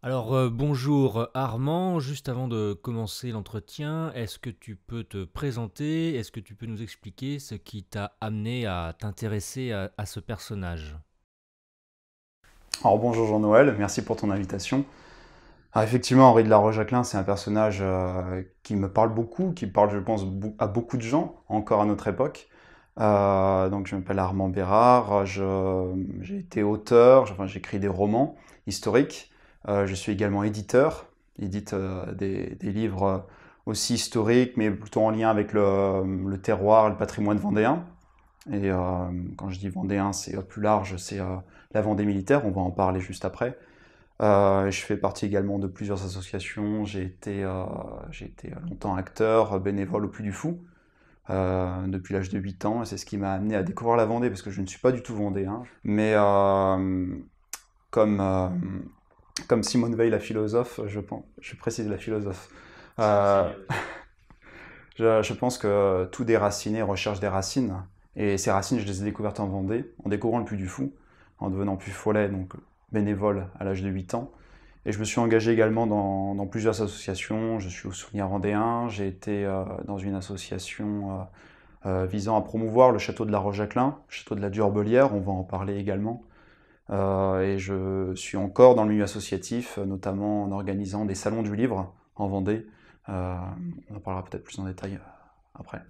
Alors euh, bonjour Armand, juste avant de commencer l'entretien, est-ce que tu peux te présenter Est-ce que tu peux nous expliquer ce qui t'a amené à t'intéresser à, ce personnage Alors bonjour Jean-Noël, merci pour ton invitation. effectivement, Henri de la roche c'est un personnage euh, qui me parle beaucoup, qui parle, je pense, à beaucoup de gens, encore à notre époque. Euh, donc je m'appelle Armand Bérard, j'ai été auteur, enfin, j'écris des romans historiques. Euh, je suis également éditeur, édite euh, des, des, livres euh, aussi historiques, mais plutôt en lien avec le, terroir, le patrimoine vendéen. Et quand je dis vendéen, c'est plus large, c'est la Vendée militaire, on va en parler juste après. je fais partie également de plusieurs associations. J'ai été, euh, été, longtemps acteur, bénévole au Plus du Fou, depuis l'âge de 8 ans. et C'est ce qui m'a amené à découvrir la Vendée, parce que je ne suis pas du tout vendéen. Mais comme, comme Simone Veil, la philosophe, je, pense, je précise la philosophe. Euh, je, pense que tout déraciné recherche des racines. Et ces racines, je les ai découvertes en Vendée, en découvrant le plus du Fou, en devenant plus Follet, donc bénévole à l'âge de 8 ans. Et je me suis engagé également dans, plusieurs associations. Je suis au Souvenir Vendéen, j'ai été euh, dans une association euh, visant à promouvoir le château de la Roche-Jacquelin, château de la Durbelière, on va en parler également. Euh, et je suis encore dans le milieu associatif, notamment en organisant des salons du livre en Vendée. Euh, on en parlera peut-être plus en détail euh, après.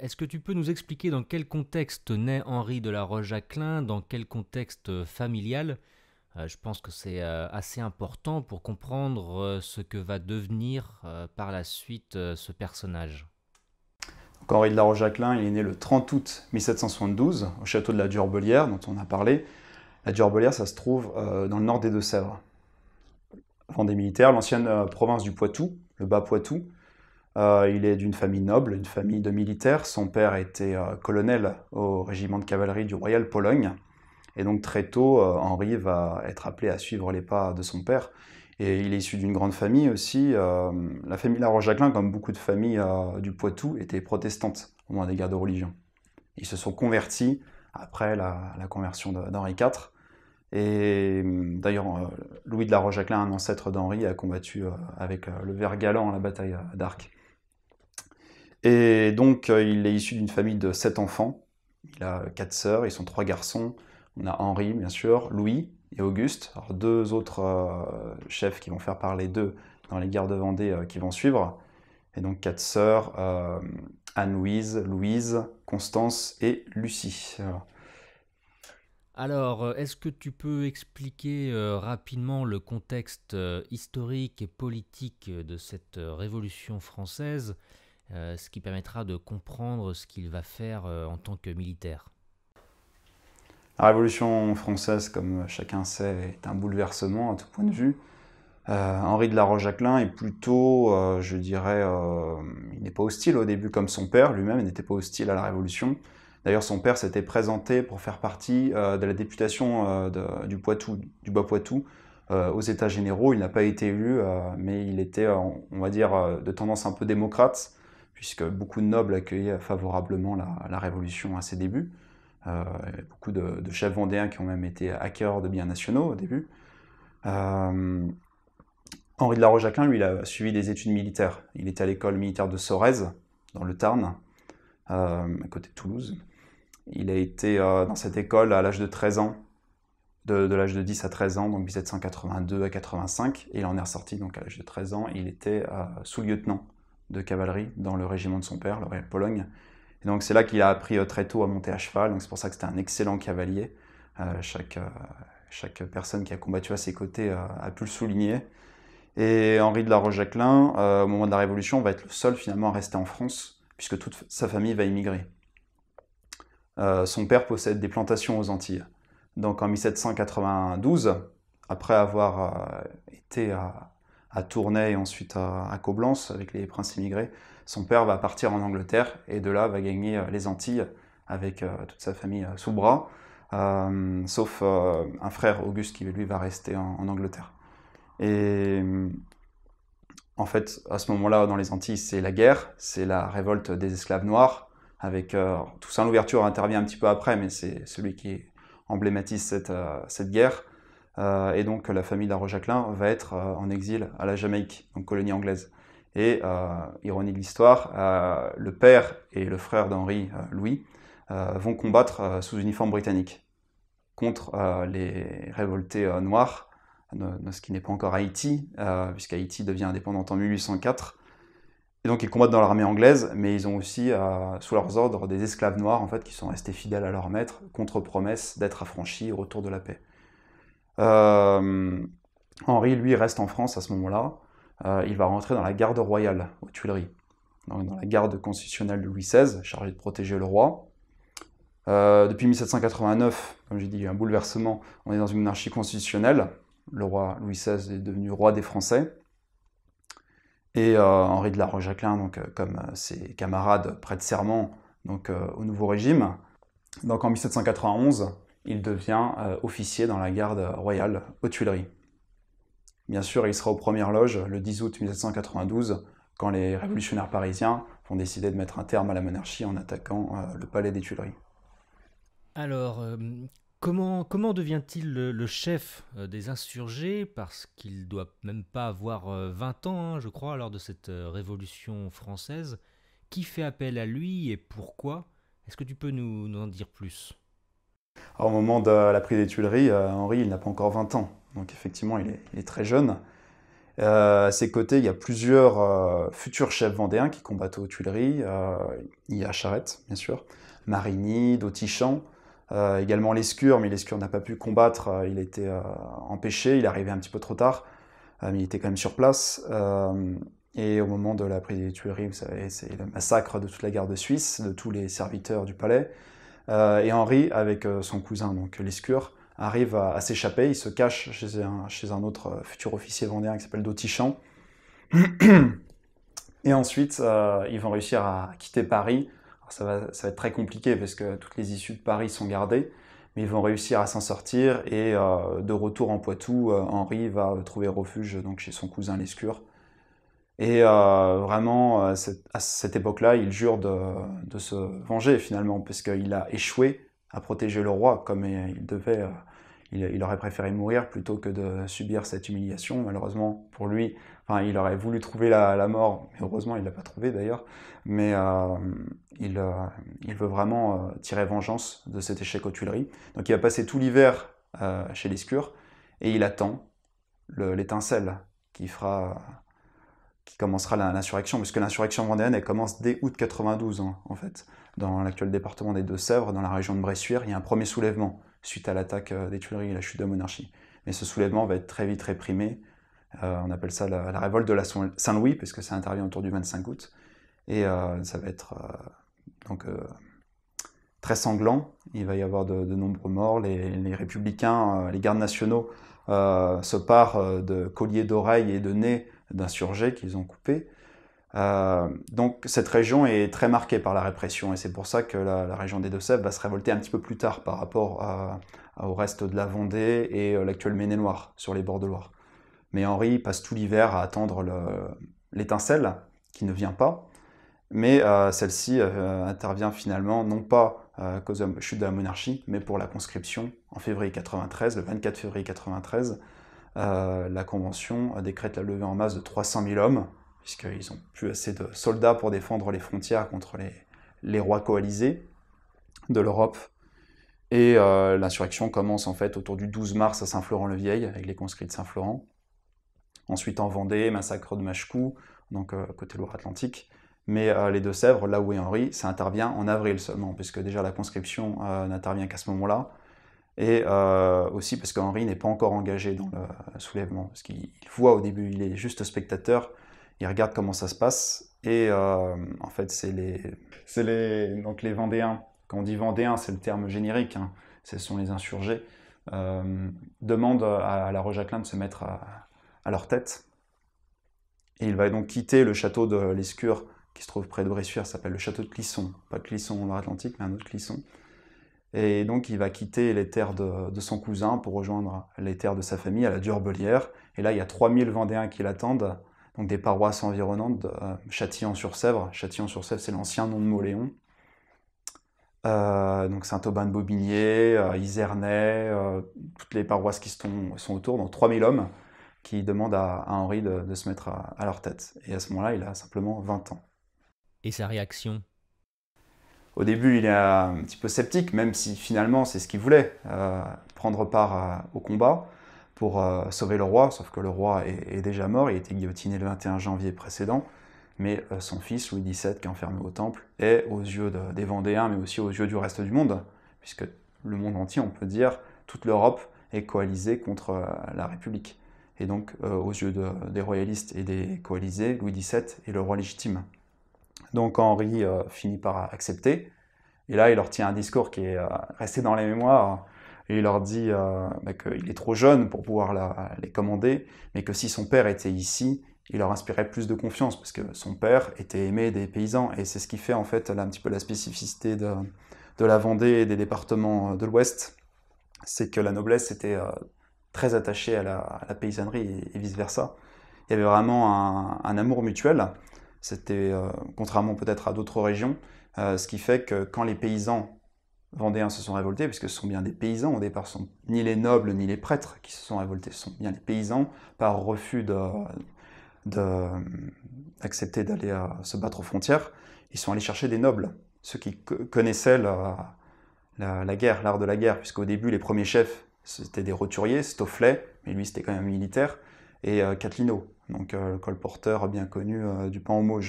Est-ce que tu peux nous expliquer dans quel contexte naît Henri de la Roche-Jacquelin, dans quel contexte familial Je pense que c'est assez important pour comprendre ce que va devenir par la suite ce personnage. Henri de la Roche-Jacquelin, il est né le 30 août 1772 au château de la Durbelière, dont on a parlé. La Durbelière, ça se trouve euh, dans le nord des Deux-Sèvres. avant des militaires, l'ancienne euh, province du Poitou, le Bas-Poitou. Euh, il est d'une famille noble, une famille de militaires. Son père était colonel au régiment de cavalerie du Royal Pologne. Et donc très tôt, Henri va être appelé à suivre les pas de son père. Et il est issu d'une grande famille aussi. la famille La jacquelin comme beaucoup de familles du Poitou, était protestante, au moins des guerres de religion. Ils se sont convertis après la conversion d'Henri IV. Et hum, d'ailleurs, euh, Louis de la roche un ancêtre d'Henri, a combattu euh, avec euh, le vert galant à la bataille d'Arc. Et donc, il est issu d'une famille de sept enfants. Il a quatre sœurs, ils sont trois garçons. On a Henri, bien sûr, Louis et Auguste. Alors, deux autres chefs qui vont faire parler d'eux dans les guerres de Vendée qui vont suivre. Et donc, quatre sœurs, Anne-Louise, Louise, Constance et Lucie. Alors, euh, est-ce que tu peux expliquer euh, rapidement le contexte euh, historique et politique de cette Révolution française, ce qui permettra de comprendre ce qu'il va faire en tant que militaire La Révolution française, comme chacun sait, est un bouleversement à tout point de vue. Henri de la Roche-Jacquelin est plutôt, je dirais, il n'est pas hostile au début comme son père, lui-même n'était pas hostile à la Révolution. D'ailleurs, son père s'était présenté pour faire partie euh, de la députation euh, du, Poitou, du Bas-Poitou euh, aux États généraux. Il n'a pas été élu, mais il était, on va dire, de tendance un peu démocrate, puisque beaucoup de nobles accueillaient favorablement la, Révolution à ses débuts. beaucoup de, chefs vendéens qui ont même été hackers de biens nationaux au début. Henri de la Rojaquin, lui, il a suivi des études militaires. Il était à l'école militaire de Sorèze, dans le Tarn, à côté de Toulouse. Il a été euh, dans cette école à l'âge de 13 ans, de, l'âge de 10 à 13 ans, donc 1782 à 85. Et il en est ressorti donc à l'âge de 13 ans. Il était euh, sous-lieutenant de cavalerie dans le régiment de son père, le Royal Pologne. donc c'est là qu'il a appris euh, très tôt à monter à cheval. Donc c'est pour ça que c'était un excellent cavalier. chaque, personne qui a combattu à ses côtés a pu le souligner. Et Henri de la Roche-Jacquelin, au moment de la Révolution, va être le seul finalement à rester en France, puisque toute sa famille va immigrer. Euh, son père possède des plantations aux Antilles. Donc en 1792, après avoir euh, été à, Tournai et ensuite à, Coblence avec les princes immigrés, son père va partir en Angleterre et de là va gagner euh, les Antilles avec toute sa famille sous bras, sauf un frère Auguste qui lui va rester en Angleterre. Et en fait, à ce moment-là, dans les Antilles, c'est la guerre, c'est la révolte des esclaves noirs, avec euh, Toussaint l'ouverture intervient un petit peu après, mais c'est celui qui emblématise cette, euh, guerre. Euh, et donc la famille de Jacquelin va être en exil à la Jamaïque, donc colonie anglaise. Et ironie de l'histoire, le père et le frère d'Henri Louis vont combattre sous uniforme britannique contre les révoltés noirs, ce qui n'est pas encore Haïti, puisqu'Haïti devient indépendante en 1804. Et donc ils combattent dans l'armée anglaise, mais ils ont aussi euh, sous leurs ordres des esclaves noirs en fait qui sont restés fidèles à leur maître contre promesse d'être affranchis au retour de la paix. Euh, Henri lui reste en France à ce moment-là. Euh, il va rentrer dans la garde royale aux Tuileries, dans la garde constitutionnelle de Louis XVI, chargée de protéger le roi. depuis 1789, comme j'ai dit, il y a un bouleversement. On est dans une monarchie constitutionnelle. Le roi Louis XVI est devenu roi des Français. Et euh, Henri de la Roche-Jacquelin, donc, euh, comme euh, ses camarades, de serment donc, au nouveau régime. Donc en 1791, il devient officier dans la garde royale aux Tuileries. Bien sûr, il sera aux premières loges le 10 août 1792, quand les révolutionnaires parisiens vont décider de mettre un terme à la monarchie en attaquant le palais des Tuileries. Alors, Comment, devient-il le, chef euh, des insurgés Parce qu'il doit même pas avoir 20 euh, ans, hein, je crois, lors de cette euh, révolution française. Qui fait appel à lui et pourquoi Est-ce que tu peux nous, en dire plus Au moment de la prise des Tuileries, Henri, il n'a pas encore 20 ans. Donc effectivement, il est, très jeune. à ses côtés, il y a plusieurs futurs chefs vendéens qui combattent aux Tuileries. il y a Charette, bien sûr, Marigny, Dautichamp. Euh, également l'escure, mais l'escure n'a pas pu combattre, euh, il était euh, empêché, il arrivait un petit peu trop tard, mais il était quand même sur place. et au moment de la prise des tueries, vous savez, c'est le massacre de toute la garde suisse, de tous les serviteurs du palais. et Henri, avec son cousin, donc l'escure, arrive à, s'échapper, il se cache chez un, chez un autre futur officier vendéen qui s'appelle Dautichamp. et ensuite, ils vont réussir à quitter Paris ça va, être très compliqué parce que toutes les issues de Paris sont gardées, mais ils vont réussir à s'en sortir. Et euh, de retour en Poitou, euh, Henri va euh, trouver refuge donc, chez son cousin Lescure. Et vraiment, à cette époque-là, il jure de, se venger finalement, parce qu'il a échoué à protéger le roi comme il devait. il, aurait préféré mourir plutôt que de subir cette humiliation. Malheureusement pour lui, Enfin, il aurait voulu trouver la, mort, mais heureusement, il ne l'a pas trouvé d'ailleurs. Mais euh, euh, il, veut vraiment euh, tirer vengeance de cet échec aux Tuileries. Donc, il va passer tout l'hiver chez l'Escure et il attend l'étincelle qui fera, qui commencera l'insurrection, puisque l'insurrection vendéenne, elle commence dès août 92, hein, en fait. Dans l'actuel département des Deux-Sèvres, dans la région de Bressuire, il y a un premier soulèvement suite à l'attaque des Tuileries et la chute de la monarchie. Mais ce soulèvement va être très vite réprimé, euh, on appelle ça la, révolte de la Saint-Louis, puisque ça intervient autour du 25 août. Et euh, ça va être euh, donc, très sanglant. Il va y avoir de, nombreux morts. Les, républicains, les gardes nationaux se parent de colliers d'oreilles et de nez d'insurgés qu'ils ont coupés. donc cette région est très marquée par la répression et c'est pour ça que la, région des Deux-Sèvres va se révolter un petit peu plus tard par rapport au reste de la Vendée et l'actuel Maine-et-Loire sur les bords de Loire. Mais Henri passe tout l'hiver à attendre l'étincelle qui ne vient pas. Mais euh, celle-ci euh, intervient finalement non pas à cause de la chute de la monarchie, mais pour la conscription en février 1993, le 24 février 1993, euh, la Convention décrète la levée en masse de 300 000 hommes, puisqu'ils n'ont plus assez de soldats pour défendre les frontières contre les, rois coalisés de l'Europe. Et l'insurrection commence en fait autour du 12 mars à Saint-Florent-le-Vieil, avec les conscrits de Saint-Florent. Ensuite en Vendée, massacre de Machecou, donc euh, côté Loire-Atlantique. Mais euh, les Deux-Sèvres, là où est Henri, ça intervient en avril seulement, puisque déjà la conscription euh, n'intervient qu'à ce moment-là. Et aussi parce qu'Henri n'est pas encore engagé dans le soulèvement, parce qu'il voit au début, il est juste spectateur, il regarde comment ça se passe. Et en fait, c'est les, c'est les, donc les Vendéens. Quand on dit Vendéens, c'est le terme générique. Hein. Ce sont les insurgés. demandent à, à la Rojaclin de se mettre à, à leur tête. il va donc quitter le château de l'Escure, qui se trouve près de Bressuire, s'appelle le château de Clisson. Pas Clisson dans l'Atlantique, mais un autre Clisson. Et donc il va quitter les terres de, son cousin pour rejoindre les terres de sa famille à la Durbelière. Et là, il y a 3000 Vendéens qui l'attendent, donc des paroisses environnantes, de Châtillon-sur-Sèvre. Euh, Châtillon-sur-Sèvre, c'est l'ancien nom de Moléon. Euh, donc Saint-Aubin de Bobigné, euh, Isernay, toutes les paroisses qui sont, sont autour, donc 3000 hommes qui demande à, Henri de, se mettre à, leur tête. Et à ce moment-là, il a simplement 20 ans. Et sa réaction Au début, il est un petit peu sceptique, même si finalement, c'est ce qu'il voulait, euh, prendre part au combat pour euh, sauver le roi, sauf que le roi est, déjà mort, il a été guillotiné le 21 janvier précédent, mais euh, son fils, Louis XVII, qui est enfermé au temple, est aux yeux des Vendéens, mais aussi aux yeux du reste du monde, puisque le monde entier, on peut dire, toute l'Europe est coalisée contre la République. Et donc, euh, aux yeux des royalistes et des coalisés, Louis XVII est le roi légitime. Donc Henri euh, finit par accepter. Et là, il leur tient un discours qui est euh, resté dans les mémoires. Et il leur dit bah, qu'il est trop jeune pour pouvoir les commander, mais que si son père était ici, il leur inspirait plus de confiance, parce que son père était aimé des paysans. Et c'est ce qui fait en fait un petit peu la spécificité de, de la Vendée et des départements de l'Ouest, c'est que la noblesse était très attachés à la, paysannerie et, vice-versa. Il y avait vraiment un, amour mutuel. C'était euh, contrairement peut-être à d'autres régions, euh, ce qui fait que quand les paysans vendéens se sont révoltés, puisque ce sont bien des paysans au départ, ce sont ni les nobles ni les prêtres qui se sont révoltés, ce sont bien les paysans par refus d'accepter de, d'aller euh, se battre aux frontières, ils sont allés chercher des nobles, ceux qui connaissaient la guerre, l'art de la guerre, puisqu'au début les premiers chefs c'était des roturiers, Stofflet, mais lui c'était quand même militaire, et euh, Catlino, donc euh, le colporteur bien connu euh, du pan aux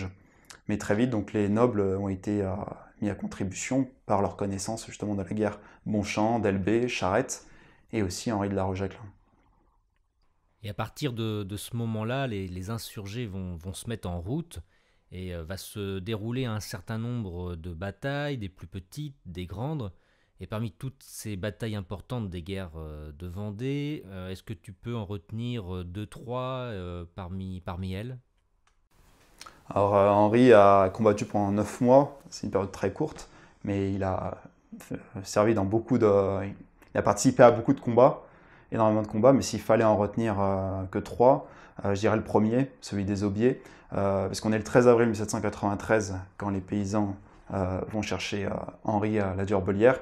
Mais très vite, donc les nobles ont été mis à contribution par leur connaissance justement de la guerre. Bonchamp, Delbé, Charette, et aussi Henri de la Rojaclin. Et à partir de, ce moment-là, les, insurgés vont, se mettre en route et va se dérouler un certain nombre de batailles, des plus petites, des grandes. Et parmi toutes ces batailles importantes des guerres euh, de Vendée, euh, est-ce que tu peux en retenir euh, deux, trois parmi, parmi elles Alors Henri a combattu pendant neuf mois, c'est une période très courte, mais il a servi dans beaucoup de... Il a participé à beaucoup de combats, énormément de combats, mais s'il fallait en retenir que trois, je dirais le premier, celui des Aubiers, parce qu'on est le 13 avril 1793 quand les paysans vont chercher Henri à la Durbelière.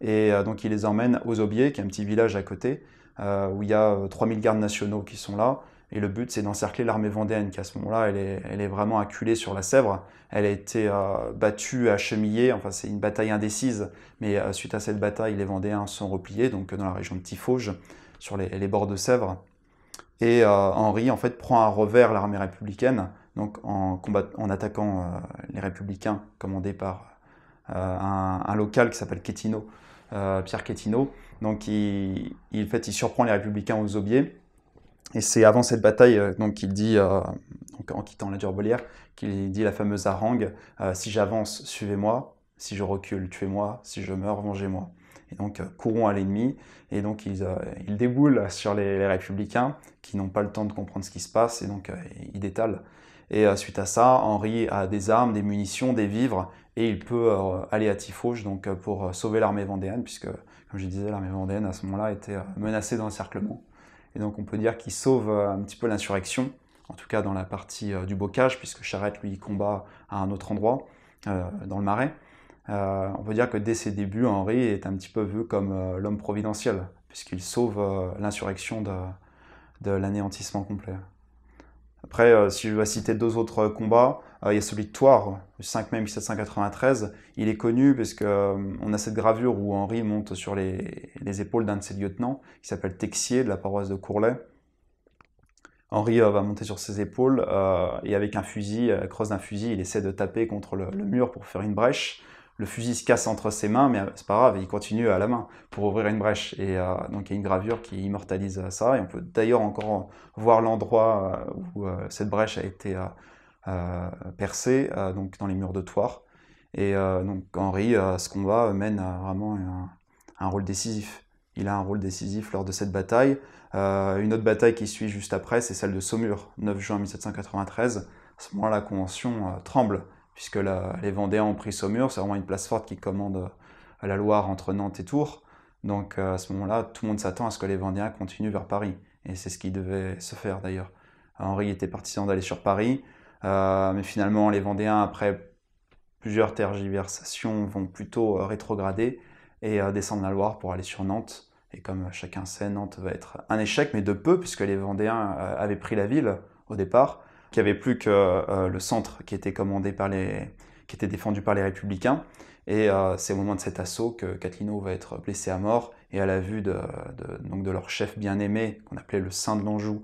Et euh, donc il les emmène aux Aubiers, qui est un petit village à côté, euh, où il y a 3000 euh, gardes nationaux qui sont là. Et le but, c'est d'encercler l'armée vendéenne, qui à ce moment-là, elle est, vraiment acculée sur la Sèvre. Elle a été euh, battue, achemillée, enfin c'est une bataille indécise, mais suite à cette bataille, les Vendéens sont repliés, donc dans la région de Tifauge, sur les, bords de Sèvres. Et Henri, en fait, prend à revers l'armée républicaine, donc en, attaquant les républicains commandés par un, un, local qui s'appelle Quétineau, euh, Pierre Quétineau. Donc il, fait, il surprend les républicains aux aubiers. Et c'est avant cette bataille euh, donc qu'il dit, euh, en quittant la Durbolière, qu'il dit la fameuse harangue Si j'avance, suivez-moi. Si je recule, tuez-moi. Si je meurs, vengez-moi. Et donc, courons à l'ennemi. Et donc, il déboule sur les, républicains qui n'ont pas le temps de comprendre ce qui se passe. Et donc, il détale Et suite à ça, Henri a des armes, des munitions, des vivres et il peut euh, aller à Tifauge donc, euh, pour euh, sauver l'armée vendéenne, puisque, comme je disais, l'armée vendéenne à ce moment-là était menacée d'encerclement. Et donc on peut dire qu'il sauve un petit peu l'insurrection, en tout cas dans la partie du bocage, puisque Charette, lui, combat à un autre endroit, dans le marais. on peut dire que dès ses débuts, Henri est un petit peu vu comme l'homme providentiel, puisqu'il sauve l'insurrection de l'anéantissement complet. Après, euh, si je vais citer deux autres euh, combats, euh, il y a celui de Toire, le 5 mai 1793. Il est connu parce qu'on a cette gravure où Henri monte sur les, épaules d'un de ses lieutenants, qui s'appelle Texier, de la paroisse de Courlay. Henri va monter sur ses épaules et avec un fusil, à la crosse d'un fusil, il essaie de taper contre le mur pour faire une brèche le fusil se casse entre ses mains, mais c'est pas grave, il continue à la main pour ouvrir une brèche. Et euh, donc il y a une gravure qui immortalise euh, ça, et on peut d'ailleurs encore euh, voir l'endroit où cette brèche a été percée, donc dans les murs de Toire. Et donc Henri, ce ce combat, mène vraiment un, un, rôle décisif. Il a un rôle décisif lors de cette bataille. une autre bataille qui suit juste après, c'est celle de Saumur, 9 juin 1793. À ce moment-là, la Convention tremble puisque les Vendéens ont pris Saumur, c'est vraiment une place forte qui commande à euh, la Loire entre Nantes et Tours. Donc euh, à ce moment-là, tout le monde s'attend à ce que les Vendéens continuent vers Paris. Et c'est ce qui devait se faire d'ailleurs. Henri était partisan d'aller sur Paris, euh, mais finalement les Vendéens, après plusieurs tergiversations, vont plutôt rétrograder et descendre la Loire pour aller sur Nantes. Et comme chacun sait, Nantes va être un échec, mais de peu, puisque les Vendéens avaient pris la ville au départ qu'il n'y avait plus que euh, le centre qui était commandé par les, qui était défendu par les républicains. Et euh, c'est au moment de cet assaut que Catlino va être blessé à mort. Et à la vue de, donc de leur chef bien-aimé, qu'on appelait le Saint de l'Anjou,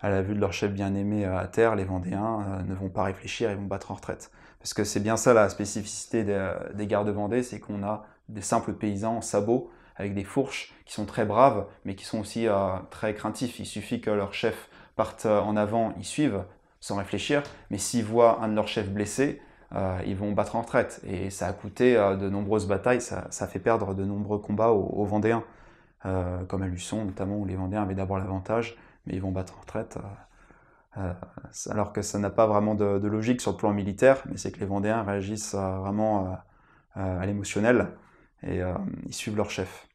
à la vue de leur chef bien-aimé euh, à terre, les Vendéens ne vont pas réfléchir et vont battre en retraite. Parce que c'est bien ça la spécificité des, gardes de c'est qu'on a des simples paysans en sabots avec des fourches qui sont très braves, mais qui sont aussi très craintifs. Il suffit que leur chef parte en avant, ils suivent, sans réfléchir, mais s'ils voient un de leurs chefs blessé, euh, ils vont battre en retraite. Et ça a coûté euh, de nombreuses batailles, ça, fait perdre de nombreux combats aux, Vendéens, euh, comme à Luçon notamment, où les Vendéens avaient d'abord l'avantage, mais ils vont battre en retraite. alors que ça n'a pas vraiment de, de, logique sur le plan militaire, mais c'est que les Vendéens réagissent vraiment à l'émotionnel et ils suivent leur chef.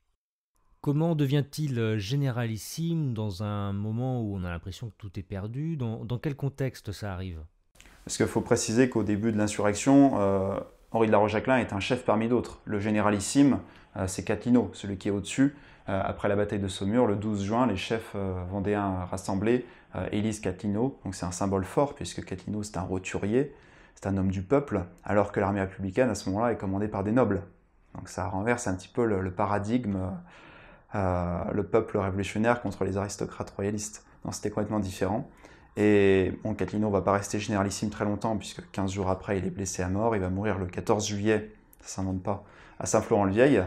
Comment devient-il euh, généralissime dans un moment où on a l'impression que tout est perdu dans, quel contexte ça arrive Parce qu'il faut préciser qu'au début de l'insurrection, euh, Henri de la Roche-Jacquelin est un chef parmi d'autres. Le généralissime, euh, c'est Catino, celui qui est au-dessus. après la bataille de Saumur, le 12 juin, les chefs vendéens rassemblés élisent Catino. Donc c'est un symbole fort puisque Catino c'est un roturier, c'est un homme du peuple, alors que l'armée républicaine à ce moment-là est commandée par des nobles. Donc ça renverse un petit peu le paradigme. Euh, le peuple révolutionnaire contre les aristocrates royalistes. Donc c'était complètement différent. Et bon, va pas rester généralissime très longtemps, puisque 15 jours après, il est blessé à mort. Il va mourir le 14 juillet, ça ne s'invente pas, à Saint-Florent-le-Vieil.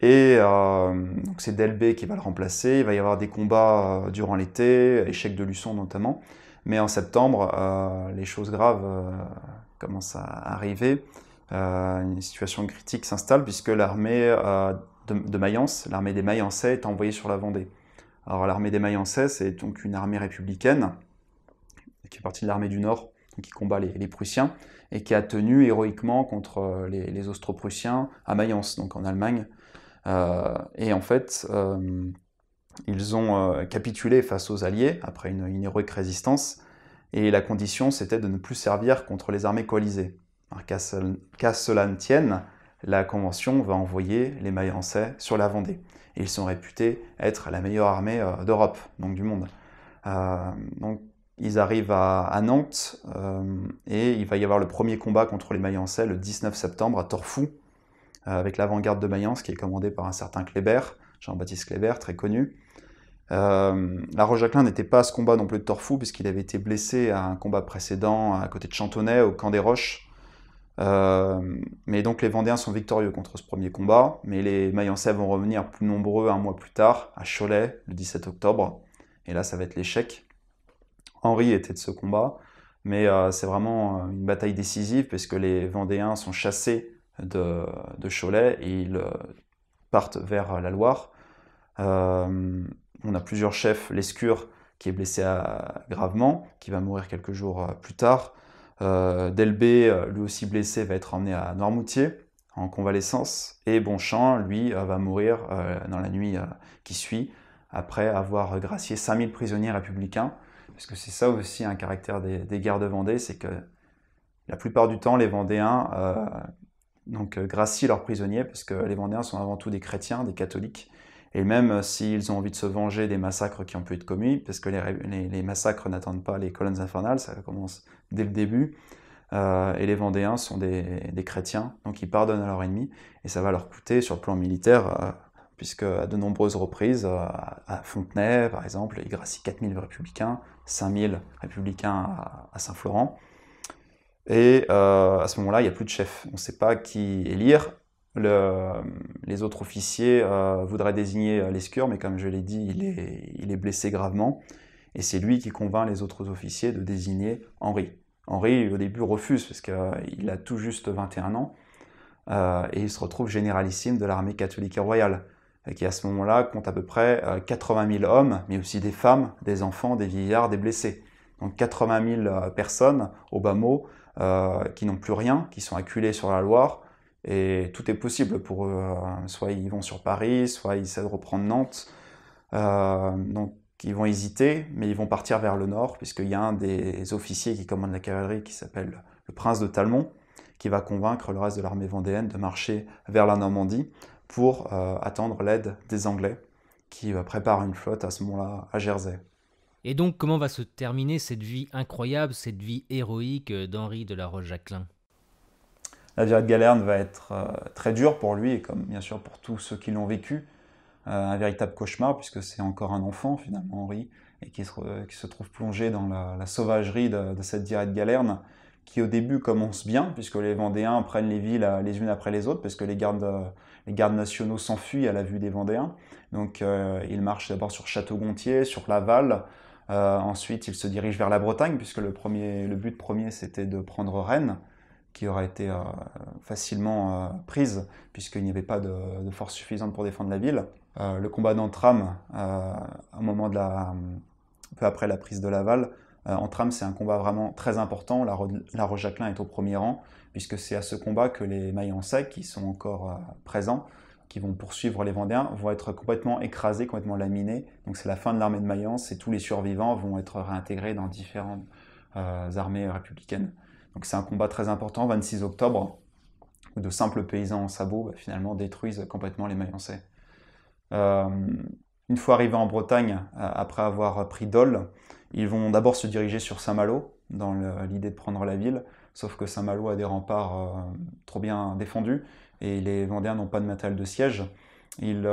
Et euh, c'est Delbé qui va le remplacer. Il va y avoir des combats euh, durant l'été, échec de Luçon notamment. Mais en septembre, euh, les choses graves commencent à arriver. une situation critique s'installe puisque l'armée de, Mayence, l'armée des Mayençais est envoyée sur la Vendée. Alors l'armée des Mayençais, c'est donc une armée républicaine qui est partie de l'armée du Nord, qui combat les, Prussiens, et qui a tenu héroïquement contre euh, les, Austro-Prussiens à Mayence, donc en Allemagne. Euh, et en fait, euh, ils ont capitulé face aux Alliés après une, héroïque résistance, et la condition c'était de ne plus servir contre les armées coalisées. Alors, cela ne tienne, la Convention va envoyer les Mayensais sur la Vendée. ils sont réputés être la meilleure armée euh, d'Europe, donc du monde. Euh, donc ils arrivent à, Nantes euh, et il va y avoir le premier combat contre les Mayençais le 19 septembre à Torfou, avec l'avant-garde de Mayence qui est commandée par un certain Kléber, Jean-Baptiste Kléber, très connu. la Roche-Jacquelin n'était pas à ce combat non plus de Torfou, puisqu'il avait été blessé à un combat précédent à côté de Chantonnay, au Camp des Roches, euh, mais donc les Vendéens sont victorieux contre ce premier combat, mais les Mayençais vont revenir plus nombreux un mois plus tard à Cholet le 17 octobre, et là ça va être l'échec. Henri était de ce combat, mais euh, c'est vraiment euh, une bataille décisive puisque les Vendéens sont chassés de, Cholet et ils partent vers la Loire. on a plusieurs chefs, Lescure qui est blessé gravement, qui va mourir quelques jours plus tard. Euh, Delbé, euh, lui aussi blessé, va être emmené à Normoutier, en convalescence. Et Bonchamp, lui, euh, va mourir dans la nuit qui suit, après avoir gracié 5000 prisonniers républicains. Parce que c'est ça aussi un caractère des, guerres de Vendée, c'est que la plupart du temps, les Vendéens donc, gracient leurs prisonniers, parce que les Vendéens sont avant tout des chrétiens, des catholiques. Et même s'ils ont envie de se venger des massacres qui ont pu être commis, parce que les massacres n'attendent pas les colonnes infernales, ça commence dès le début. Euh, et les Vendéens sont des, chrétiens, donc ils pardonnent à leur ennemi et ça va leur coûter sur le plan militaire, euh, puisque à de nombreuses reprises, euh, à Fontenay par exemple, ils gracie 4000 républicains, 5000 républicains à, Saint-Florent, et à ce moment-là, il n'y a plus de chef, on ne sait pas qui élire. les autres officiers voudraient désigner l'escure, mais comme je l'ai dit, il est blessé gravement, et c'est lui qui convainc les autres officiers de désigner Henri, Henri, au début, refuse parce qu'il a tout juste 21 ans euh, et il se retrouve généralissime de l'armée catholique et royale, qui à ce moment-là compte à peu près 80 euh, 000 hommes, mais aussi des femmes, des enfants, des vieillards, des blessés. Donc 80 000 euh, personnes, au bas mot, qui n'ont plus rien, qui sont acculés sur la Loire, et tout est possible pour eux. Hein. Soit ils vont sur Paris, soit ils essaient de reprendre Nantes. donc qui vont hésiter, mais ils vont partir vers le nord, puisqu'il y a un des officiers qui commande la cavalerie, qui s'appelle le prince de Talmont, qui va convaincre le reste de l'armée vendéenne de marcher vers la Normandie pour euh, attendre l'aide des Anglais, qui euh, préparent une flotte à ce moment-là à Jersey. Et donc comment va se terminer cette vie incroyable, cette vie héroïque euh, d'Henri de la Roche-Jacquelin La vie de Galerne va être très dure pour lui, et comme bien sûr pour tous ceux qui l'ont vécu, euh, un véritable cauchemar, puisque c'est encore un enfant finalement, Henri, et qui se, qui se trouve plongé dans la, sauvagerie de, cette diarrhée de Galerne, qui au début commence bien, puisque les Vendéens prennent les villes euh, les unes après les autres, parce que les gardes, euh, les gardes nationaux s'enfuient à la vue des Vendéens. Donc il ils marchent d'abord sur Château-Gontier, sur Laval, ensuite ils se dirigent vers la Bretagne, puisque le, premier, le but premier c'était de prendre Rennes, qui aurait été facilement prise, puisqu'il n'y avait pas de force suffisante pour défendre la ville. Euh, le combat dans euh, moment un peu après la prise de Laval, euh, en c'est un combat vraiment très important. La, Roche-Jacquelin est au premier rang, puisque c'est à ce combat que les Mayensais, qui sont encore présents, qui vont poursuivre les Vendéens, vont être complètement écrasés, complètement laminés. Donc c'est la fin de l'armée de Mayence et tous les survivants vont être réintégrés dans différentes armées républicaines. Donc c'est un combat très important, 26 octobre, où de simples paysans en sabots bah, finalement détruisent complètement les Mayensais. Euh, une fois arrivés en Bretagne, euh, après avoir pris Dole, ils vont d'abord se diriger sur Saint-Malo, dans l'idée de prendre la ville, sauf que Saint-Malo a des remparts euh, trop bien défendus, et les Vendéens n'ont pas de matériel de siège. Ils,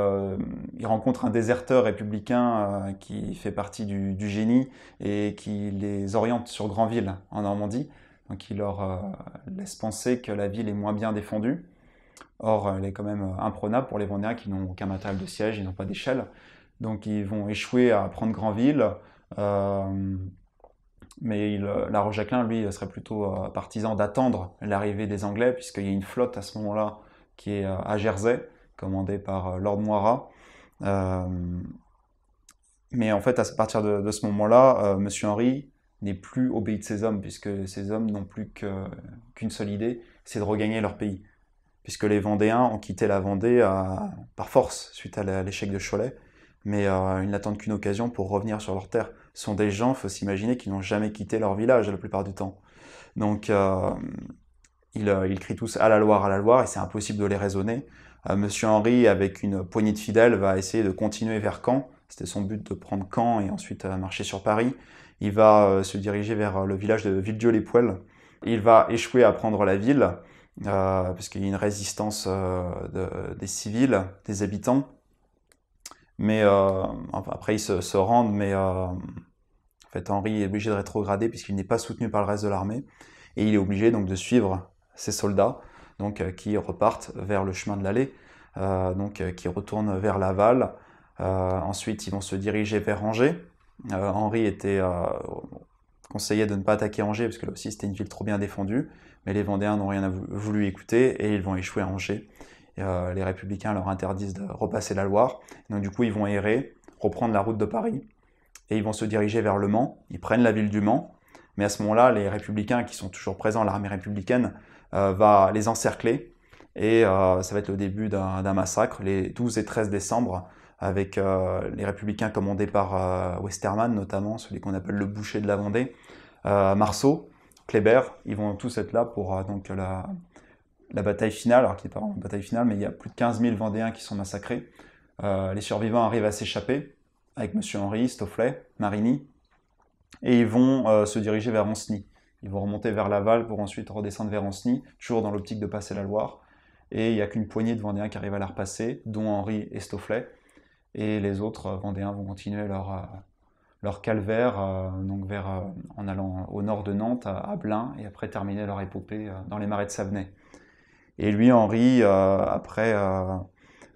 rencontrent un déserteur républicain qui fait partie du, génie et qui les oriente sur Granville, en Normandie. Donc leur laisse penser que la ville est moins bien défendue. Or, elle est quand même euh, imprenable pour les Vendéens qui n'ont aucun matériel de siège, ils n'ont pas d'échelle. Donc, ils vont échouer à prendre Granville. Euh, mais euh, la la Jacquelin, lui, serait plutôt partisan d'attendre l'arrivée des Anglais, puisqu'il y a une flotte à ce moment-là qui est à Jersey, commandée par Lord Moira. mais en fait, à partir de, ce moment-là, M. Henry n'est plus obéi de ses hommes, puisque ses hommes n'ont plus qu'une seule idée, c'est de regagner leur pays puisque les Vendéens ont quitté la Vendée euh, par force suite à l'échec de Cholet, mais euh, ils n'attendent qu'une occasion pour revenir sur leur terre. Ce sont des gens, faut s'imaginer, qui n'ont jamais quitté leur village la plupart du temps. Donc euh, ils, crient tous à la Loire, à la Loire, et c'est impossible de les raisonner. Monsieur Henri, avec une poignée de fidèles, va essayer de continuer vers Caen. C'était son but de prendre Caen et ensuite marcher sur Paris. Il va se diriger vers le village de Villedieu-les-Poêles. Il va échouer à prendre la ville. Puisqu'il euh, parce qu'il y a une résistance euh, des civils, des habitants. Mais euh, après, ils se, rendent, mais fait, Henri est obligé de rétrograder puisqu'il n'est pas soutenu par le reste de l'armée. Et il est obligé donc de suivre ses soldats, donc qui repartent vers le chemin de l'allée, donc qui retournent vers Laval. ensuite, ils vont se diriger vers Angers. Henri était conseillé de ne pas attaquer Angers parce que là aussi c'était une ville trop bien défendue mais les Vendéens n'ont rien voulu écouter et ils vont échouer à Angers. Euh, les républicains leur interdisent de repasser la Loire, donc du coup ils vont errer, reprendre la route de Paris, et ils vont se diriger vers le Mans, ils prennent la ville du Mans, mais à ce moment-là, les républicains qui sont toujours présents, l'armée républicaine, euh, va les encercler, et euh, ça va être le début d'un massacre, les 12 et 13 décembre, avec les républicains commandés par Westermann notamment, celui qu'on appelle le boucher de la Vendée, Marceau, ils vont tous être là pour euh, donc, la, bataille finale, alors qui n'est pas vraiment une bataille finale, mais il y a plus de 15 000 Vendéens qui sont massacrés. Euh, les survivants arrivent à s'échapper avec M. Henri, Stofflet, Marigny, et ils vont euh, se diriger vers Anceny. Ils vont remonter vers Laval pour ensuite redescendre vers Anceny, toujours dans l'optique de passer la Loire. Et il n'y a qu'une poignée de Vendéens qui arrivent à la repasser, dont Henri et Stofflet. Et les autres Vendéens vont continuer leur, leur calvaire euh, donc vers, euh, en allant au nord de Nantes, à, Blain, et après terminer leur épopée euh, dans les marais de Savenay. Et lui, Henri, après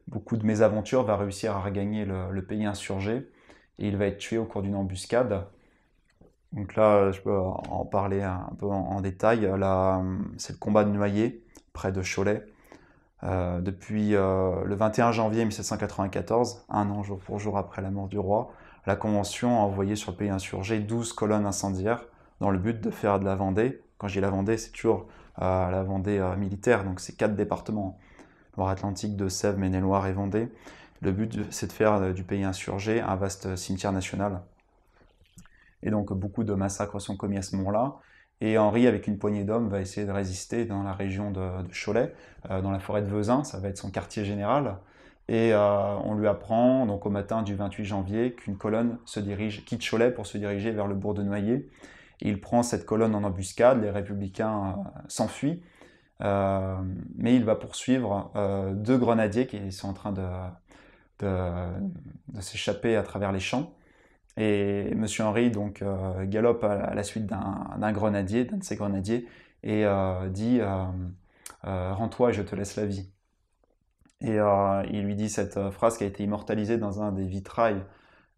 beaucoup de mésaventures, va réussir à regagner le, pays insurgé, et il va être tué au cours d'une embuscade. Donc là, je peux en parler un peu en, détail. Hum, c'est le combat de Noyer, près de Cholet. depuis le 21 janvier 1794, un an jour pour jour après la mort du roi, la Convention a envoyé sur le pays insurgé 12 colonnes incendiaires dans le but de faire de la Vendée. Quand je dis la Vendée, c'est toujours euh, la Vendée euh, militaire, donc c'est quatre départements Loire-Atlantique, de Sèvres, Maine-et-Loire et Vendée. Le but, c'est de faire euh, du pays insurgé un vaste cimetière national. Et donc, beaucoup de massacres sont commis à ce moment-là. Et Henri, avec une poignée d'hommes, va essayer de résister dans la région de, Cholet, dans la forêt de Vezin, ça va être son quartier général. Et euh, on lui apprend, donc au matin du 28 janvier, qu'une colonne se dirige, quitte Cholet pour se diriger vers le bourg de Noyer. Il prend cette colonne en embuscade, les républicains euh, s'enfuient, euh, mais il va poursuivre deux grenadiers qui sont en train de, de, s'échapper à travers les champs. Et M. Henry donc, galope à, la suite d'un grenadier, d'un de ces grenadiers, et dit Rends-toi, je te laisse la vie. Et euh, il lui dit cette euh, phrase qui a été immortalisée dans un des vitrailles,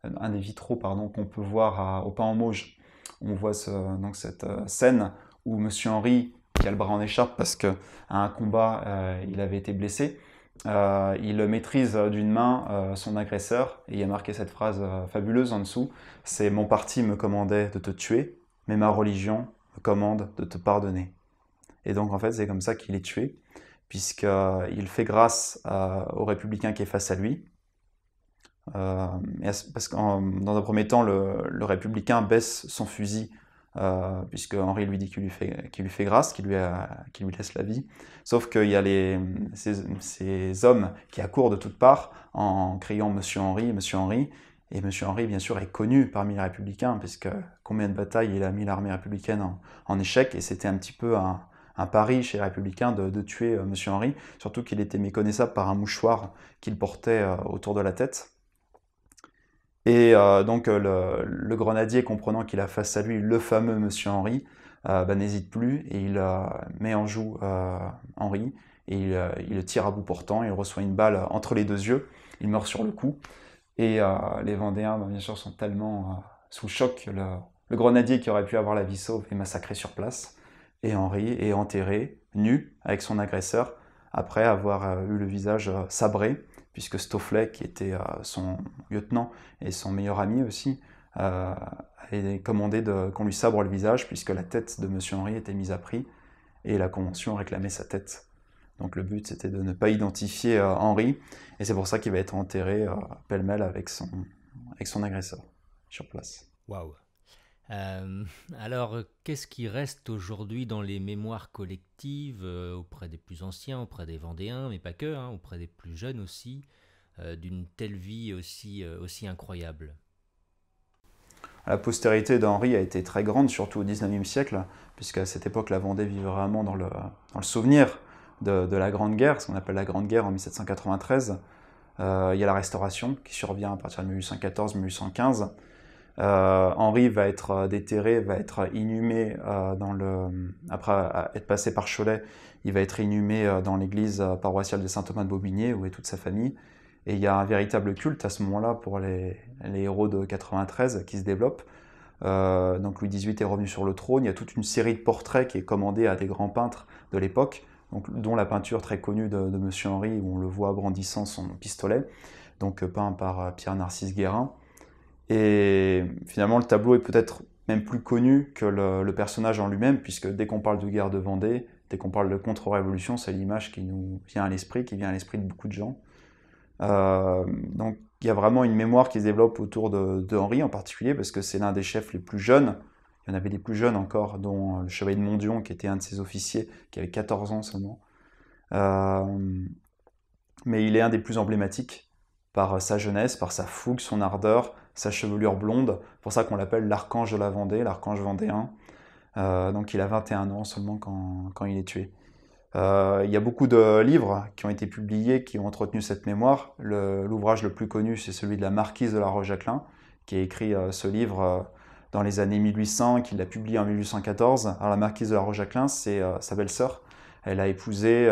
euh, un des vitraux pardon qu'on peut voir au Pain en Mauge. On voit donc cette scène où Monsieur Henry, qui a le bras en écharpe parce qu'à un combat il avait été blessé, il maîtrise d'une main son agresseur et il y a marqué cette phrase fabuleuse en dessous. C'est mon parti me commandait de te tuer, mais ma religion me commande de te pardonner. Et donc en fait c'est comme ça qu'il est tué puisqu'il euh, fait grâce euh, au républicain qui est face à lui. Euh, parce que dans un premier temps, le, républicain baisse son fusil, puisque Henri lui dit qu'il lui, fait grâce, qu'il lui, laisse la vie. Sauf qu'il y a les, ces, hommes qui accourent de toutes parts en criant Monsieur Henri, Monsieur Henri. Et Monsieur Henri, bien sûr, est connu parmi les républicains, puisque combien de batailles il a mis l'armée républicaine en, en échec, et c'était un petit peu un, un pari chez les Républicains de, tuer euh, M. Henry, surtout qu'il était méconnaissable par un mouchoir qu'il portait euh, autour de la tête. Et euh, donc le, grenadier, comprenant qu'il a face à lui le fameux Monsieur Henry, bah, n'hésite plus et il met en joue Henry et il, le tire à bout portant, il reçoit une balle entre les deux yeux, il meurt sur le coup. Et les Vendéens, bah, bien sûr, sont tellement sous choc que le, grenadier qui aurait pu avoir la vie sauve est massacré sur place et Henri est enterré nu avec son agresseur après avoir euh, eu le visage euh, sabré, puisque Stofflet, qui était euh, son lieutenant et son meilleur ami aussi, a avait commandé qu'on lui sabre le visage, puisque la tête de M. Henri était mise à prix, et la Convention réclamait sa tête. Donc le but, c'était de ne pas identifier Henri, et c'est pour ça qu'il va être enterré pêle-mêle avec son, avec son agresseur sur place. Waouh euh, alors, qu'est-ce qui reste aujourd'hui dans les mémoires collectives euh, auprès des plus anciens, auprès des Vendéens, mais pas que, hein, auprès des plus jeunes aussi, euh, d'une telle vie aussi, incroyable La postérité d'Henri a été très grande, surtout au XIXe siècle, puisqu'à cette époque, la Vendée vivait vraiment dans le, souvenir de, de, la Grande Guerre, ce qu'on appelle la Grande Guerre en 1793. Il y a la Restauration qui survient à partir de 1814-1815 euh, Henri va être euh, déterré, va être inhumé euh, dans après être passé par Cholet, il va être inhumé dans l'église paroissiale de Saint Thomas de bobigné où est toute sa famille. Et il y a un véritable culte à ce moment-là pour les, héros de 93 qui se développe. donc Louis XVIII est revenu sur le trône. Il y a toute une série de portraits qui est commandée à des grands peintres de l'époque, dont la peinture très connue de, M. Monsieur Henri, où on le voit brandissant son pistolet, donc peint par Pierre Narcisse Guérin. Et finalement, le tableau est peut-être même plus connu que le, personnage en lui-même, puisque dès qu'on parle de guerre de Vendée, dès qu'on parle de contre-révolution, c'est l'image qui nous vient à l'esprit, qui vient à l'esprit de beaucoup de gens. Euh, donc il y a vraiment une mémoire qui se développe autour de, Henri en particulier, parce que c'est l'un des chefs les plus jeunes. Il y en avait des plus jeunes encore, dont le chevalier de Mondion, qui était un de ses officiers, qui avait 14 ans seulement. Euh, mais il est un des plus emblématiques par sa jeunesse, par sa fougue, son ardeur, sa chevelure blonde. pour ça qu'on l'appelle l'archange de la Vendée, l'archange vendéen. Euh, donc il a 21 ans seulement quand, il est tué. Euh, il y a beaucoup de livres qui ont été publiés, qui ont entretenu cette mémoire. L'ouvrage le, plus connu, c'est celui de la marquise de la Roche-Jacquelin, qui a écrit euh, ce livre dans les années 1800, qu'il l'a publié en 1814. Alors la marquise de la Roche-Jacquelin, c'est sa belle-sœur. Elle a épousé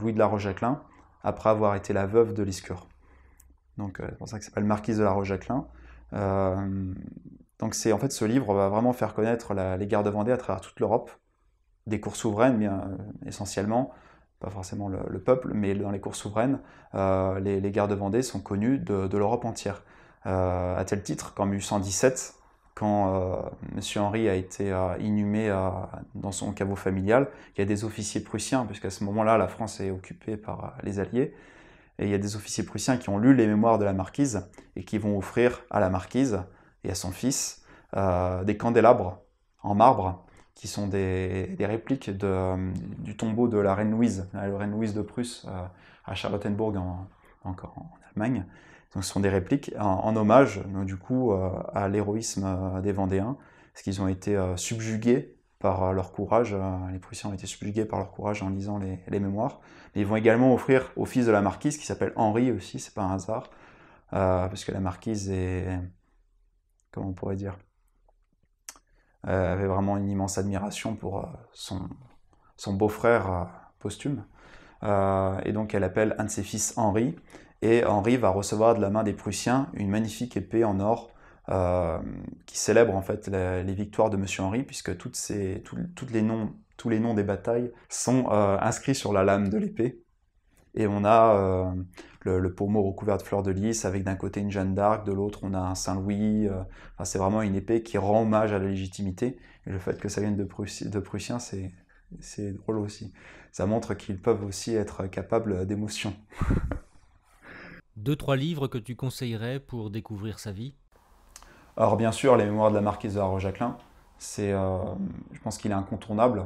Louis de la Roche-Jacquelin après avoir été la veuve de Liscure. Donc c'est pour ça que ça s'appelle marquise de la Roche-Jacquelin. Euh, donc c'est en fait ce livre va vraiment faire connaître les gardes de Vendée à travers toute l'Europe, des cours souveraines bien, euh, essentiellement, pas forcément le, peuple, mais dans les cours souveraines, euh, les, les, vendées de Vendée sont connues de, l'Europe entière. Euh, à tel titre qu'en 1817, quand Monsieur M. a été inhumé dans son caveau familial, il y a des officiers prussiens, puisqu'à ce moment-là, la France est occupée par les Alliés, et il y a des officiers prussiens qui ont lu les mémoires de la marquise et qui vont offrir à la marquise et à son fils euh, des candélabres en marbre qui sont des, répliques euh, du tombeau de la reine Louise, la reine Louise de Prusse euh, à Charlottenburg en, en, Allemagne. Donc ce sont des répliques en, hommage du coup à l'héroïsme des Vendéens, parce qu'ils ont été subjugués par euh, leur courage. Euh, les Prussiens ont été subjugués par leur courage en lisant les, mémoires. Mais ils vont également offrir au fils de la marquise, qui s'appelle Henri aussi, c'est pas un hasard, euh, parce que la marquise est, comment on pourrait dire, avait vraiment une immense admiration pour son, son beau-frère posthume. et donc elle appelle un de ses fils Henri, et Henri va recevoir de la main des Prussiens une magnifique épée en or euh, qui célèbre en fait les victoires de Monsieur Henri, puisque toutes les noms, tous les noms des batailles sont euh, inscrits sur la lame de l'épée. Et on a euh, le, pommeau recouvert de fleurs de lys, avec d'un côté une Jeanne d'Arc, de l'autre on a un Saint-Louis. Enfin, c'est vraiment une épée qui rend hommage à la légitimité. Et le fait que ça vienne de, Prussiens, c'est, c'est drôle aussi. Ça montre qu'ils peuvent aussi être capables d'émotion. Deux, trois livres que tu conseillerais pour découvrir sa vie alors bien sûr, les mémoires de la marquise de La Jacquelin, c'est, euh, je pense qu'il est incontournable.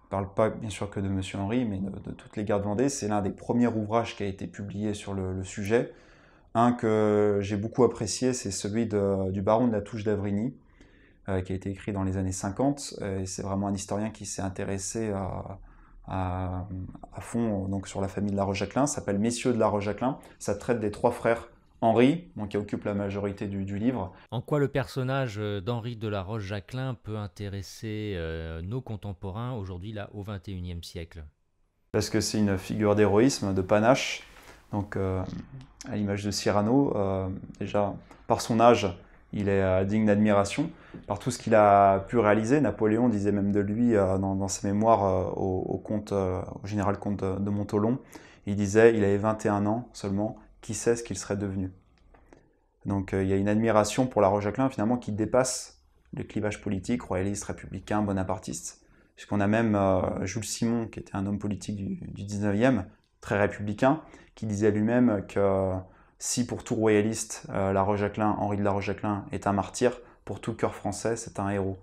Je ne parle pas bien sûr que de Monsieur Henri, mais de, toutes les gardes vendées. C'est l'un des premiers ouvrages qui a été publié sur le, sujet. Un que j'ai beaucoup apprécié, c'est celui du baron de la Touche d'Avrigny, euh, qui a été écrit dans les années 50. Et c'est vraiment un historien qui s'est intéressé à, fond donc, sur la famille de la roche s'appelle Messieurs de la roche Ça traite des trois frères Henri, qui occupe la majorité du, livre. En quoi le personnage euh, d'Henri de la Roche-Jacquelin peut intéresser euh, nos contemporains aujourd'hui, là, au XXIe siècle Parce que c'est une figure d'héroïsme, de panache. Donc, euh, à l'image de Cyrano, déjà, par son âge, il est digne d'admiration par tout ce qu'il a pu réaliser. Napoléon disait même de lui dans, ses mémoires au, au général comte de Montolon, il disait il avait 21 ans seulement, qui sait ce qu'il serait devenu. Donc euh, il y a une admiration pour la Roche-Jacquelin finalement qui dépasse le clivage politique, royaliste, républicain, bonapartiste. Puisqu'on a même euh, Jules Simon, qui était un homme politique du, 19e, très républicain, qui disait lui-même que euh, si pour tout royaliste, la jacquelin Henri de la Roche-Jacquelin est un martyr, pour tout cœur français, c'est un héros.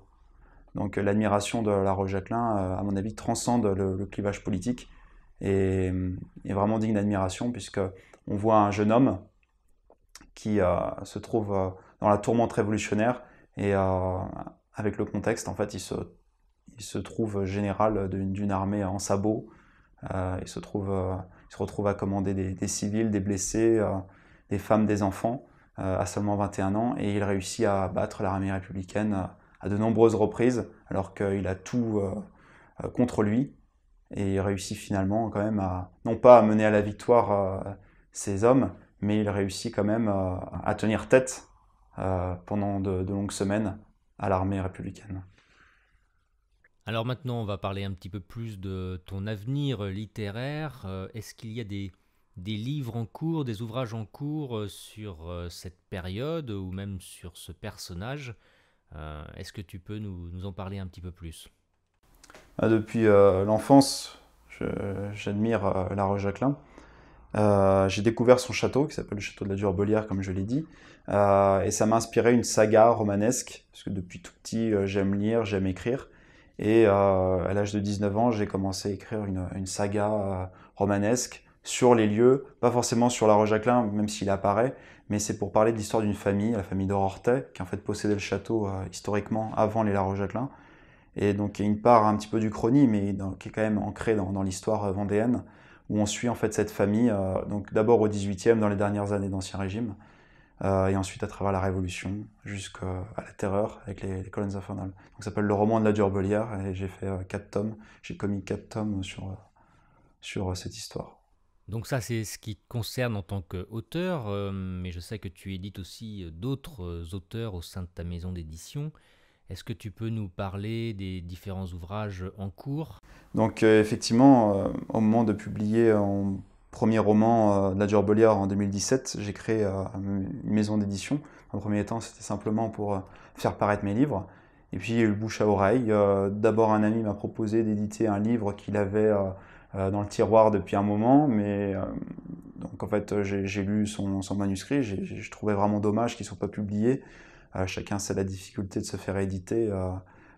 Donc l'admiration de la Roche-Jacquelin, à mon avis, transcende le clivage politique et est vraiment digne d'admiration, puisque on voit un jeune homme qui euh, se trouve euh, dans la tourmente révolutionnaire et euh, avec le contexte, en fait, il se, trouve général d'une armée en sabot. il, se trouve, il se retrouve à commander des, civils, des blessés, des femmes, des enfants à seulement 21 ans et il réussit à battre l'armée républicaine à de nombreuses reprises alors qu'il a tout contre lui et il réussit finalement quand même à non pas à mener à la victoire ces hommes, mais il réussit quand même euh, à tenir tête euh, pendant de, longues semaines à l'armée républicaine. Alors maintenant, on va parler un petit peu plus de ton avenir littéraire. Euh, est-ce qu'il y a des, livres en cours, des ouvrages en cours sur cette période ou même sur ce personnage Est-ce que tu peux nous, en parler un petit peu plus bah, Depuis l'enfance, j'admire La la Jacquelin. Euh, j'ai découvert son château, qui s'appelle le château de la Durbelière, comme je l'ai dit, euh, et ça m'a inspiré une saga romanesque, parce que depuis tout petit, euh, j'aime lire, j'aime écrire, et à l'âge de 19 ans, j'ai commencé à écrire une, saga romanesque sur les lieux, pas forcément sur la Rojaclin Jacquelin, même s'il apparaît, mais c'est pour parler de l'histoire d'une famille, la famille d'Orortais, qui en fait possédait le château historiquement avant les La Jacquelin, et donc il y a une part un petit peu du chrony, mais qui est quand même ancrée dans, dans l'histoire vendéenne où on suit en fait cette famille, euh, donc d'abord au 18e, dans les dernières années d'Ancien Régime, euh, et ensuite à travers la Révolution, jusqu'à la Terreur, avec les, colonnes infernales. ça s'appelle Le roman de la Durbelière, et j'ai fait euh, quatre tomes, j'ai commis quatre tomes sur, sur cette histoire. Donc ça, c'est ce qui te concerne en tant qu'auteur, mais je sais que tu édites aussi d'autres auteurs au sein de ta maison d'édition. Est-ce que tu peux nous parler des différents ouvrages en cours Donc euh, effectivement, euh, au moment de publier euh, mon premier roman euh, de la en 2017, j'ai créé une maison d'édition. En premier temps, c'était simplement pour faire paraître mes livres. Et puis il y a eu le bouche à oreille. D'abord, un ami m'a proposé d'éditer un livre qu'il avait dans le tiroir depuis un moment, mais donc en fait j'ai lu son, son manuscrit. Je trouvais vraiment dommage qu'il ne soit pas publié. Euh, chacun sait la difficulté de se faire éditer euh,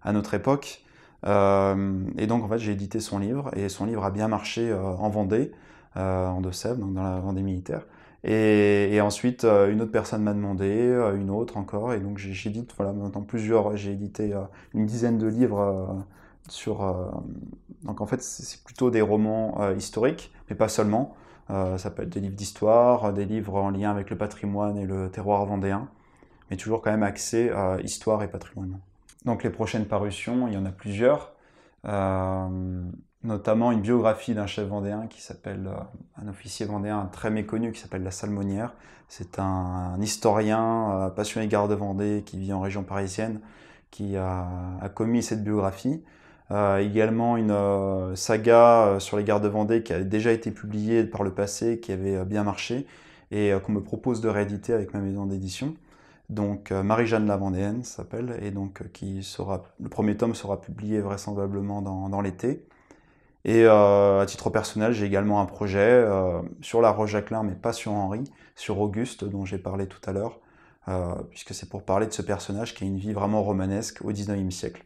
à notre époque. Euh, et donc, en fait, j'ai édité son livre, et son livre a bien marché en Vendée, en Deux-Sèvres, donc dans la Vendée militaire. Et, ensuite, une autre personne m'a demandé, une autre encore, et donc j'ai édité voilà, maintenant plusieurs, j'ai édité une dizaine de livres sur. donc en fait, c'est plutôt des romans historiques, mais pas seulement. ça peut être des livres d'histoire, des livres en lien avec le patrimoine et le terroir vendéen mais toujours quand même axé à euh, histoire et patrimoine. Donc les prochaines parutions, il y en a plusieurs, euh, notamment une biographie d'un chef vendéen qui s'appelle, euh, un officier vendéen très méconnu qui s'appelle La Salmonière. C'est un, historien passionné de garde Vendée qui vit en région parisienne qui a, commis cette biographie. également une saga sur les gardes Vendée qui avait déjà été publiée par le passé, qui avait bien marché et qu'on me propose de rééditer avec ma maison d'édition donc euh, Marie-Jeanne vendéenne s'appelle, et donc euh, qui sera, le premier tome sera publié vraisemblablement dans, l'été. Et euh, à titre personnel, j'ai également un projet sur la roche Jacquelin, mais pas sur Henri, sur Auguste, dont j'ai parlé tout à l'heure, puisque c'est pour parler de ce personnage qui a une vie vraiment romanesque au 19e siècle.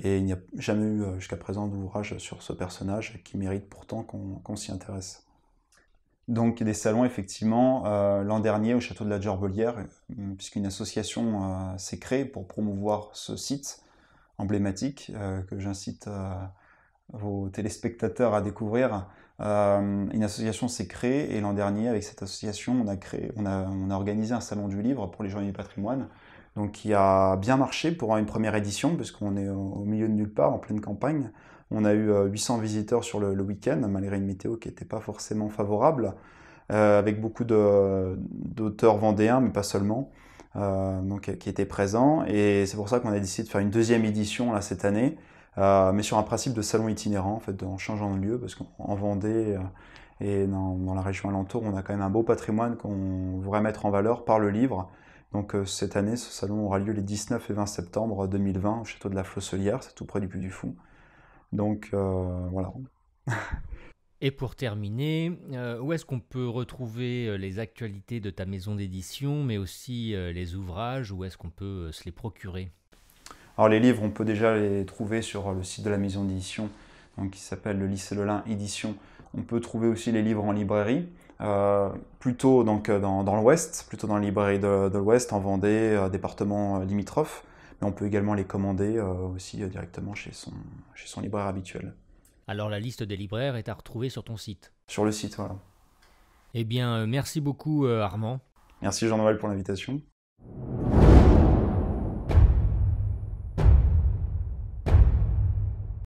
Et il n'y a jamais eu jusqu'à présent d'ouvrage sur ce personnage qui mérite pourtant qu'on s'y intéresse. Donc des salons effectivement euh, l'an dernier au château de la Gerbelière, euh, puisqu'une association euh, s'est créée pour promouvoir ce site emblématique que j'incite vos téléspectateurs à découvrir. une association s'est créée et l'an dernier avec cette association on a créé, on a, organisé un salon du livre pour les journées du patrimoine, donc qui a bien marché pour une première édition puisqu'on est au milieu de nulle part en pleine campagne. On a eu 800 euh, visiteurs sur le, week-end, malgré une météo qui n'était pas forcément favorable, euh, avec beaucoup d'auteurs vendéens, mais pas seulement, euh, donc, qui étaient présents. Et c'est pour ça qu'on a décidé de faire une deuxième édition cette année, mais sur un principe de salon itinérant, en fait, en changeant de lieu, parce qu'en Vendée et dans, la région alentour, on a quand même un beau patrimoine qu'on voudrait mettre en valeur par le livre. Donc cette année, ce salon aura lieu les 19 et 20 septembre 2020 au château de la Flosselière, c'est tout près du Puy du Fou. Donc euh, voilà. Et pour terminer, euh, où est-ce qu'on peut retrouver euh, les actualités de ta maison d'édition, mais aussi les ouvrages, où est-ce qu'on peut se les procurer Alors les livres, on peut déjà les trouver sur le site de la maison d'édition, donc qui s'appelle le lycée Lelin Édition. On peut trouver aussi les livres en librairie, plutôt donc dans, dans l'Ouest, plutôt dans la librairie de, de l'Ouest, en Vendée, département limitrophe mais on peut également les commander euh, aussi euh, directement chez son, chez son libraire habituel. Alors la liste des libraires est à retrouver sur ton site Sur le site, voilà. Eh bien, euh, merci beaucoup Armand. Merci Jean-Noël pour l'invitation.